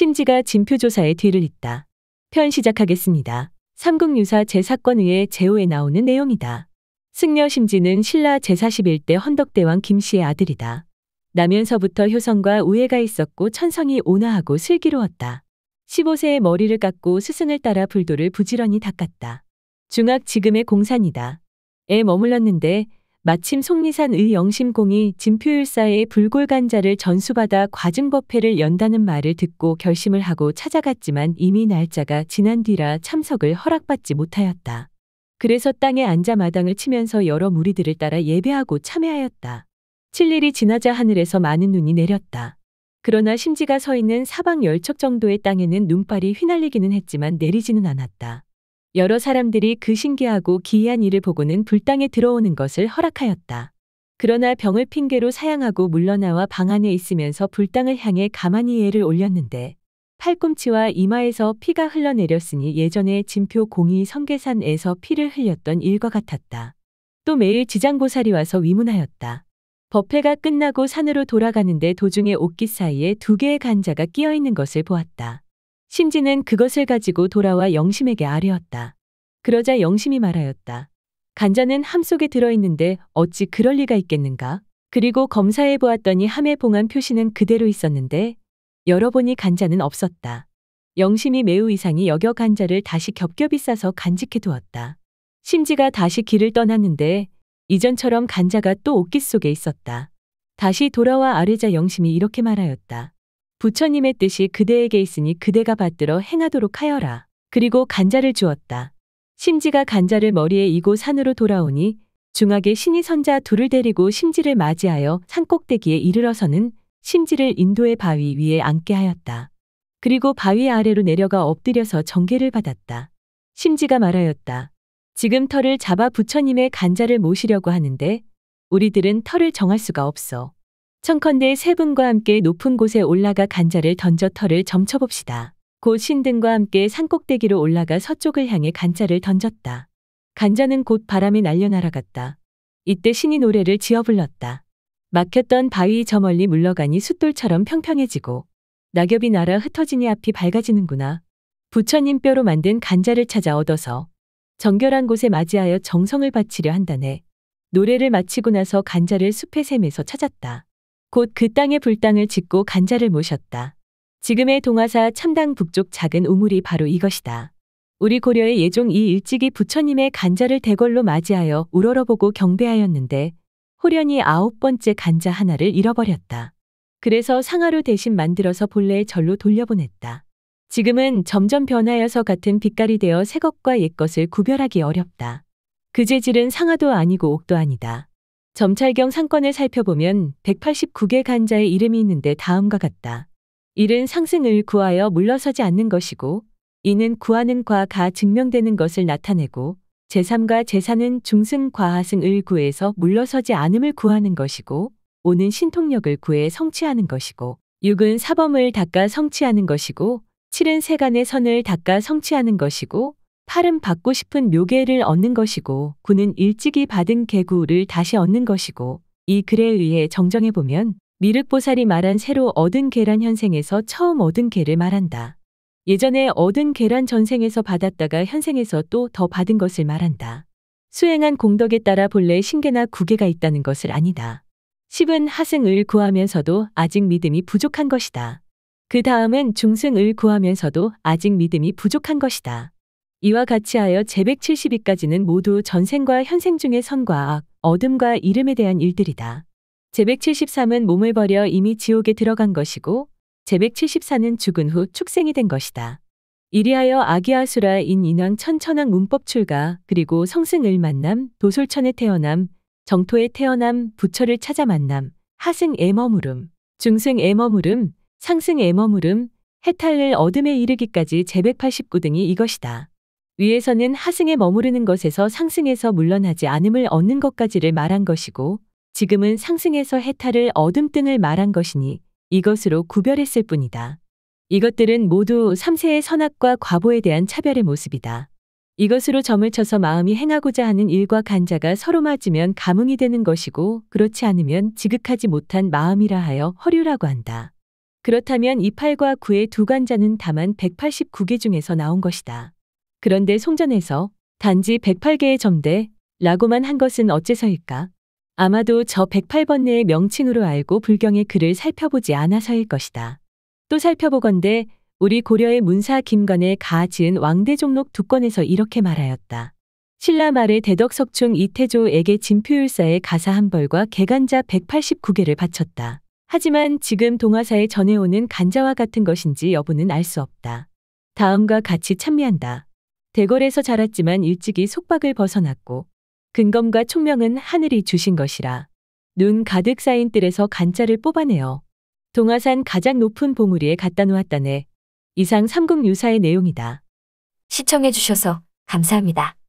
심지가 진표조사의 뒤를 잇다. 편 시작하겠습니다. 삼국유사 제사권의의 제호에 나오는 내용이다. 승려 심지는 신라 제41대 헌덕대왕 김씨의 아들이다. 나면서부터 효성과 우애가 있었고 천성이 온화하고 슬기로웠다. 15세에 머리를 깎고 스승을 따라 불도를 부지런히 닦았다. 중학 지금의 공산이다. 에 머물렀는데 마침 속리산의 영심공이 진표율사의 불골간자를 전수받아 과증법회를 연다는 말을 듣고 결심을 하고 찾아갔지만 이미 날짜가 지난 뒤라 참석을 허락받지 못하였다. 그래서 땅에 앉아 마당을 치면서 여러 무리들을 따라 예배하고 참회하였다. 7일이 지나자 하늘에서 많은 눈이 내렸다. 그러나 심지가 서 있는 사방 열척 정도의 땅에는 눈발이 휘날리기는 했지만 내리지는 않았다. 여러 사람들이 그 신기하고 기이한 일을 보고는 불당에 들어오는 것을 허락하였다. 그러나 병을 핑계로 사양하고 물러나와 방 안에 있으면서 불당을 향해 가만히 예를 올렸는데 팔꿈치와 이마에서 피가 흘러내렸으니 예전에 진표 공이 성계산에서 피를 흘렸던 일과 같았다. 또 매일 지장보살이 와서 위문하였다. 법회가 끝나고 산으로 돌아가는데 도중에 옷깃 사이에 두 개의 간자가 끼어 있는 것을 보았다. 심지는 그것을 가지고 돌아와 영심에게 아뢰었다. 그러자 영심이 말하였다. 간자는 함 속에 들어있는데 어찌 그럴 리가 있겠는가? 그리고 검사해 보았더니 함에 봉한 표시는 그대로 있었는데 열어보니 간자는 없었다. 영심이 매우 이상히 여겨 간자를 다시 겹겹이 싸서 간직해 두었다. 심지가 다시 길을 떠났는데 이전처럼 간자가 또 옷깃 속에 있었다. 다시 돌아와 아뢰자 영심이 이렇게 말하였다. 부처님의 뜻이 그대에게 있으니 그대가 받들어 행하도록 하여라. 그리고 간자를 주었다. 심지가 간자를 머리에 이고 산으로 돌아오니 중학의 신이 선자 둘을 데리고 심지를 맞이하여 산 꼭대기에 이르러서는 심지를 인도의 바위 위에 앉게 하였다. 그리고 바위 아래로 내려가 엎드려서 정계를 받았다. 심지가 말하였다. 지금 털을 잡아 부처님의 간자를 모시려고 하는데 우리들은 털을 정할 수가 없어. 청컨대 세 분과 함께 높은 곳에 올라가 간자를 던져 털을 점쳐봅시다. 곧 신등과 함께 산꼭대기로 올라가 서쪽을 향해 간자를 던졌다. 간자는 곧 바람에 날려 날아갔다. 이때 신이 노래를 지어 불렀다. 막혔던 바위 저 멀리 물러가니 숫돌처럼 평평해지고 낙엽이 날아 흩어지니 앞이 밝아지는구나. 부처님 뼈로 만든 간자를 찾아 얻어서 정결한 곳에 맞이하여 정성을 바치려 한다네. 노래를 마치고 나서 간자를 숲의 샘에서 찾았다. 곧그 땅에 불당을 짓고 간자를 모셨다. 지금의 동화사 참당 북쪽 작은 우물이 바로 이것이다. 우리 고려의 예종 이 일찍이 부처님의 간자를 대궐로 맞이하여 우러러보고 경배하였는데 호련이 아홉 번째 간자 하나를 잃어버렸다. 그래서 상하로 대신 만들어서 본래의 절로 돌려보냈다. 지금은 점점 변하여서 같은 빛깔이 되어 새것과 옛것을 구별하기 어렵다. 그 재질은 상하도 아니고 옥도 아니다. 점찰경 상권을 살펴보면 189개 간자의 이름이 있는데 다음과 같다. 일은 상승을 구하여 물러서지 않는 것이고 이는 구하는 과가 증명되는 것을 나타내고 제삼과제사는 중승 과하승을 구해서 물러서지 않음을 구하는 것이고 오는 신통력을 구해 성취하는 것이고 육은 사범을 닦아 성취하는 것이고 칠은 세간의 선을 닦아 성취하는 것이고 팔은 받고 싶은 묘계를 얻는 것이고 구는 일찍이 받은 개구를 다시 얻는 것이고 이 글에 의해 정정해보면 미륵보살이 말한 새로 얻은 계란 현생에서 처음 얻은 개를 말한다. 예전에 얻은 계란 전생에서 받았다가 현생에서 또 더 받은 것을 말한다. 수행한 공덕에 따라 본래 신계나 구계가 있다는 것을 아니다. 10은 하승을 구하면서도 아직 믿음이 부족한 것이다. 그 다음은 중승을 구하면서도 아직 믿음이 부족한 것이다. 이와 같이 하여 제172까지는 모두 전생과 현생 중의 선과 악, 어둠과 이름에 대한 일들이다. 제173은 몸을 버려 이미 지옥에 들어간 것이고 제174는 죽은 후 축생이 된 것이다. 이리하여 아기아수라 인 인왕 천천왕 문법 출가 그리고 성승을 만남 도솔천의 태어남 정토의 태어남 부처를 찾아 만남 하승에 머무름 중승에 머무름 상승에 머무름 해탈을 어둠에 이르기까지 제189등이 이것이다. 위에서는 하승에 머무르는 것에서 상승에서 물러나지 않음을 얻는 것까지를 말한 것이고 지금은 상승에서 해탈을 얻음 등을 말한 것이니 이것으로 구별했을 뿐이다. 이것들은 모두 삼세의 선악과 과보에 대한 차별의 모습이다. 이것으로 점을 쳐서 마음이 행하고자 하는 일과 간자가 서로 맞으면 감흥이 되는 것이고 그렇지 않으면 지극하지 못한 마음이라 하여 허류라고 한다. 그렇다면 이팔과구의두 간자는 다만 189개 중에서 나온 것이다. 그런데 송전에서 단지 108개의 점대 라고만 한 것은 어째서일까? 아마도 저1 0 8번내의 명칭으로 알고 불경의 글을 살펴보지 않아서일 것이다. 또 살펴보건대 우리 고려의 문사 김관의 가 지은 왕대종록 두 건에서 이렇게 말하였다. 신라 말의 대덕석충 이태조에게 진표율사의 가사 한 벌과 개간자 189개를 바쳤다. 하지만 지금 동화사에 전해오는 간자와 같은 것인지 여부는 알 수 없다. 다음과 같이 참미한다. 대궐에서 자랐지만 일찍이 속박을 벗어났고 근검과 총명은 하늘이 주신 것이라 눈 가득 쌓인 뜰에서 간자를 뽑아내어 동화산 가장 높은 봉우리에 갖다 놓았다네. 이상 삼국 유사의 내용이다. 시청해주셔서 감사합니다.